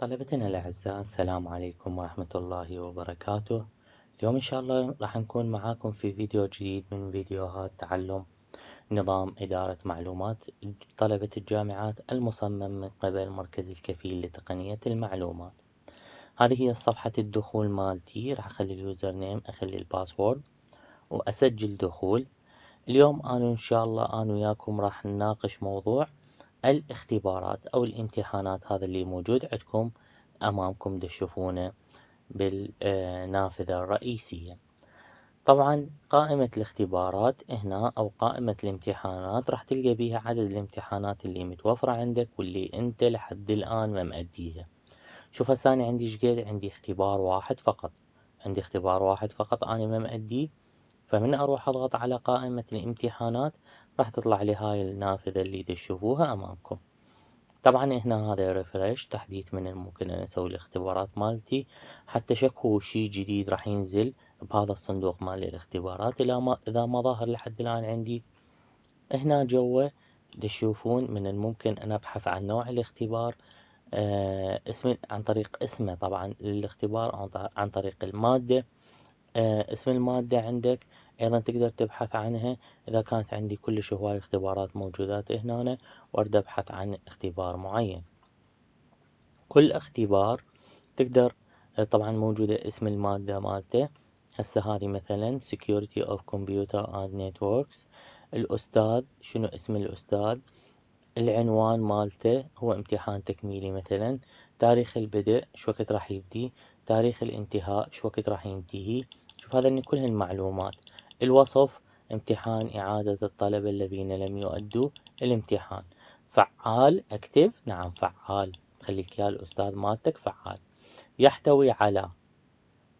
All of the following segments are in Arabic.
طلبتنا الأعزاء السلام عليكم ورحمة الله وبركاته اليوم إن شاء الله راح نكون معاكم في فيديو جديد من فيديوهات تعلم نظام إدارة معلومات طلبة الجامعات المصمم من قبل مركز الكفيل لتقنية المعلومات هذه هي صفحة الدخول مالتي راح أخلي اليوزر نيم أخلي الباسورد وأسجل دخول اليوم أنا إن شاء الله أنا وياكم راح نناقش موضوع الاختبارات أو الامتحانات هذا اللي موجود عندكم أمامكم تشوفونه بالنافذة الرئيسية طبعا قائمة الاختبارات هنا أو قائمة الامتحانات راح تلقى بيها عدد الامتحانات اللي متوفرة عندك واللي أنت لحد الآن ما مأديها شوف هسه أنا عندي شقد عندي اختبار واحد فقط عندي اختبار واحد فقط أنا ما مأديه فمن أروح أضغط على قائمة الامتحانات راح تطلع لي هاي النافذة اللي تشوفوها امامكم طبعا هنا هذا ريفرش تحديث من الممكن ان اسوي الاختبارات مالتي حتى شكو شي جديد راح ينزل بهذا الصندوق مال الاختبارات الى ما اذا ما ظاهر لحد الان عندي هنا جوا تشوفون من الممكن ان ابحث عن نوع الاختبار آه اسم عن طريق اسمه طبعا للاختبار عن طريق المادة آه اسم المادة عندك أيضا تقدر تبحث عنها إذا كانت عندي كلش هواي اختبارات موجودات هنا وارد أبحث عن اختبار معين كل اختبار تقدر طبعا موجودة اسم المادة مالته هسه هذه مثلا Security of Computer and Networks الأستاذ شنو اسم الأستاذ العنوان مالته هو امتحان تكميلي مثلا تاريخ البدء شو وقت راح يبدي تاريخ الانتهاء شو وقت راح ينتهي شوف هذا كل هالمعلومات الوصف امتحان إعادة الطلبة الذين لم يؤدوا الامتحان فعال اكتف نعم فعال خليك يا الأستاذ مالتك فعال يحتوي على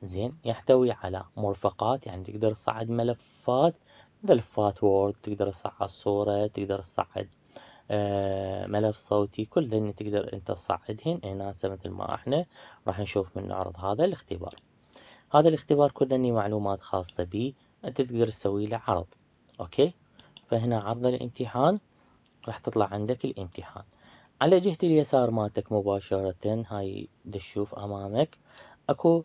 زين يحتوي على مرفقات يعني تقدر تصعد ملفات ملفات وورد تقدر تصعد صورة تقدر تصعد آه، ملف صوتي كل ذن تقدر انت تصعدهن هنا إيه، مثل ما احنا راح نشوف من نعرض هذا الاختبار هذا الاختبار كل ذني معلومات خاصة به انت تقدر تسوي له عرض اوكي فهنا عرض الامتحان راح تطلع عندك الامتحان على جهة اليسار مالتك مباشرة هاي دشوف امامك اكو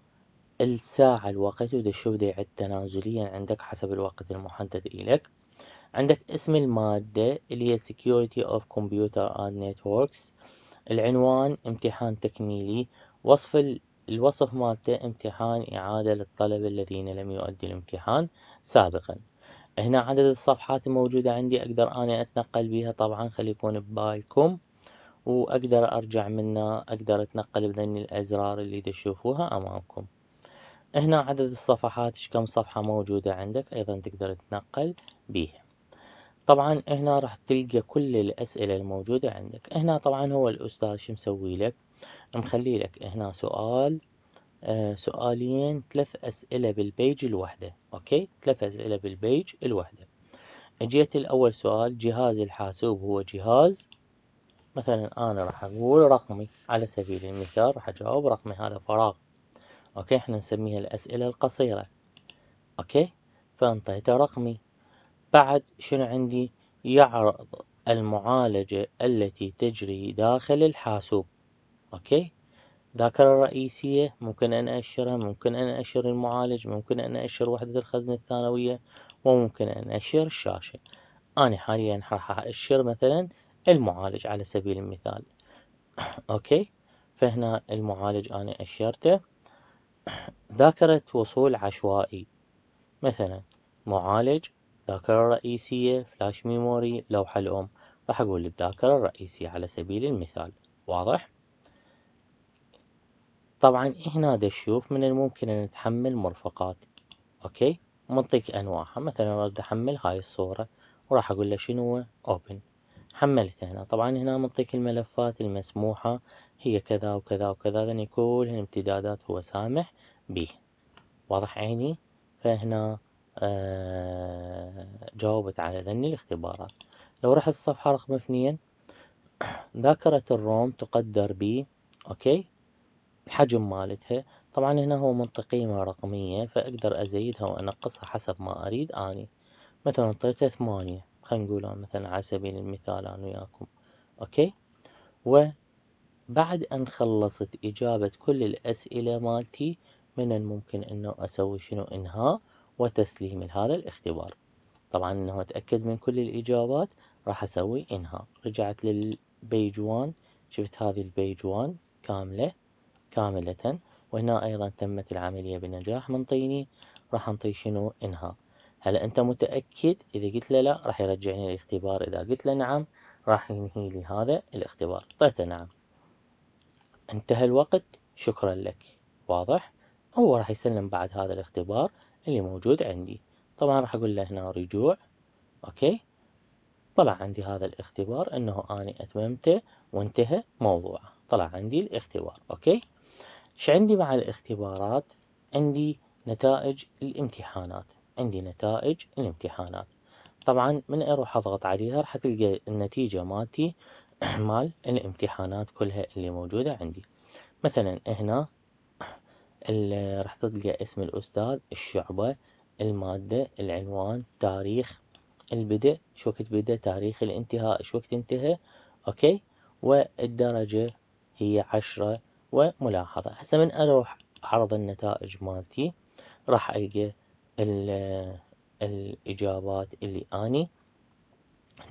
الساعة الوقت ودشوف عد تنازليا عندك حسب الوقت المحدد إلك عندك اسم المادة اللي هي Security of Computer and Networks العنوان امتحان تكميلي وصف الوصف مالته امتحان إعادة للطلبة الذين لم يؤدوا الامتحان سابقا هنا عدد الصفحات الموجودة عندي أقدر أنا أتنقل بيها طبعا خلي يكون ببالكم وأقدر أرجع منها أقدر أتنقل بذني الأزرار اللي تشوفوها أمامكم هنا عدد الصفحات إيش كم صفحة موجودة عندك أيضا تقدر تنقل بها طبعا هنا راح تلقى كل الأسئلة الموجودة عندك هنا طبعا هو الأستاذ شو مسوي لك مخلي لك هنا سؤال آه سؤالين ثلاث أسئلة بالبيج الوحدة أوكي ثلاث أسئلة بالبيج الوحدة جيت الأول سؤال جهاز الحاسوب هو جهاز مثلا أنا راح أقول رقمي على سبيل المثال راح أجاوب رقمي هذا فراغ أوكي إحنا نسميها الأسئلة القصيرة أوكي فأنطيته رقمي بعد شنو عندي يعرض المعالجة التي تجري داخل الحاسوب أوكي ذاكرة رئيسية ممكن أن أشرها ممكن أن أشر المعالج ممكن أن أشر وحدة الخزن الثانوية وممكن أن أشر الشاشة أنا حاليا راح أشر مثلا المعالج على سبيل المثال أوكي فهنا المعالج أنا أشرته ذاكرة وصول عشوائي مثلا معالج ذاكرة رئيسية فلاش ميموري لوحة الأم راح أقول الذاكرة الرئيسية على سبيل المثال واضح؟ طبعا هنا دشوف تشوف من الممكن ان تحمل مرفقات اوكي منطق انواعها مثلا اريد احمل هاي الصورة وراح اقول له شنو اوبن حملته هنا طبعا هنا منطيك الملفات المسموحة هي كذا وكذا وكذا لأن كل الامتدادات هو سامح به واضح عيني فهنا آه جاوبت على ذني الاختبارات لو رحت الصفحة رقم 2 ذاكرة الروم تقدر ب اوكي الحجم مالتها طبعا هنا هو من قيمة رقمية فأقدر أزيدها وأنقصها حسب ما أريد أني مثلا اعطيته ثمانية خلينا نقول مثلا على سبيل المثال أنا وياكم أوكي وبعد أن خلصت إجابة كل الأسئلة مالتي من الممكن أنه أسوي شنو إنهاء وتسليم لهذا الاختبار طبعا أنه أتأكد من كل الإجابات راح أسوي إنهاء رجعت للبيج 1 شفت هذه البيج 1 كاملة كاملة وهنا أيضا تمت العملية بنجاح من طيني راح انطي شنو إنها هلا انت متأكد اذا قلت له لا راح يرجعني الاختبار اذا قلت له نعم راح ينهي لي هذا الاختبار طيته نعم انتهى الوقت شكرا لك واضح هو راح يسلم بعد هذا الاختبار اللي موجود عندي طبعا راح اقول له هنا رجوع اوكي طلع عندي هذا الاختبار انه اني اتممته وانتهى موضوعه طلع عندي الاختبار اوكي إيش عندي مع الاختبارات عندي نتائج الامتحانات عندي نتائج الامتحانات طبعا من اروح اضغط عليها راح تلقى النتيجة مالتي مال الامتحانات كلها اللي موجودة عندي مثلا هنا راح تلقى اسم الأستاذ الشعبة المادة العنوان تاريخ البدء شو وقت بدأ تاريخ الانتهاء شو وقت انتهى أوكي والدرجة هي عشرة وملاحظة هسه من اروح أعرض النتائج مالتي راح القى الاجابات اللي اني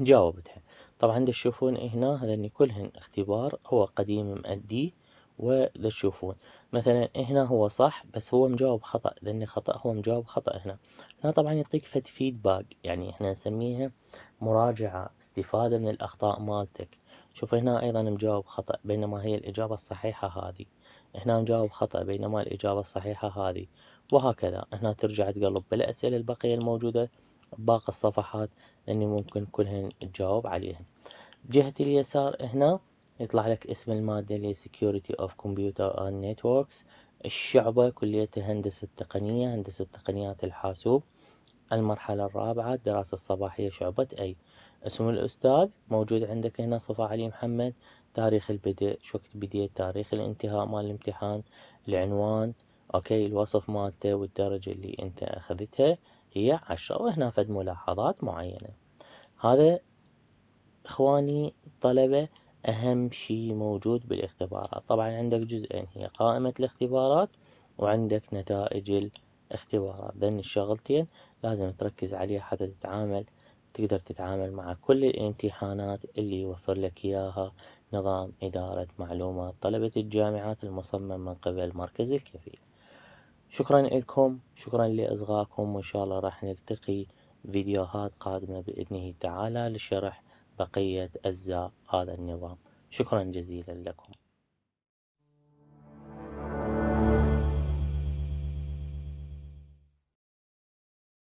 جاوبتها طبعا تشوفون هنا هذني كلهن اختبار هو قديم مأدي وذا تشوفون مثلا هنا هو صح بس هو مجاوب خطأ لأن خطأ هو مجاوب خطأ هنا هنا طبعا يعطيك فد فيدباك يعني احنا نسميها مراجعة استفادة من الأخطاء مالتك شوف هنا أيضا مجاوب خطأ بينما هي الإجابة الصحيحة هذه هنا مجاوب خطأ بينما الإجابة الصحيحة هذه وهكذا هنا ترجع تقلب بالأسئلة البقية الموجودة باقي الصفحات اني ممكن كلهن تجاوب عليهن بجهة اليسار هنا يطلع لك اسم المادة اللي Security of Computer and Networks الشعبة كلية هندسة تقنية هندسة تقنيات الحاسوب المرحلة الرابعة الدراسة الصباحية شعبة أي اسم الأستاذ موجود عندك هنا صفا علي محمد تاريخ البدء شو وقت بديت تاريخ الانتهاء مال الامتحان العنوان اوكي الوصف مالته والدرجة اللي انت اخذتها هي عشرة وهنا فد ملاحظات معينة هذا اخواني طلبة اهم شيء موجود بالاختبارات طبعا عندك جزئين هي قائمة الاختبارات وعندك نتائج الاختبارات ذن الشغلتين لازم تركز عليها حتى تتعامل تقدر تتعامل مع كل الامتحانات اللي يوفر لك إياها نظام إدارة معلومات طلبة الجامعات المصمم من قبل مركز الكفيل شكرا لكم شكرا لإصغائكم وإن شاء الله راح نلتقي فيديوهات قادمة بإذنه تعالى لشرح بقية أجزاء هذا النظام شكرا جزيلا لكم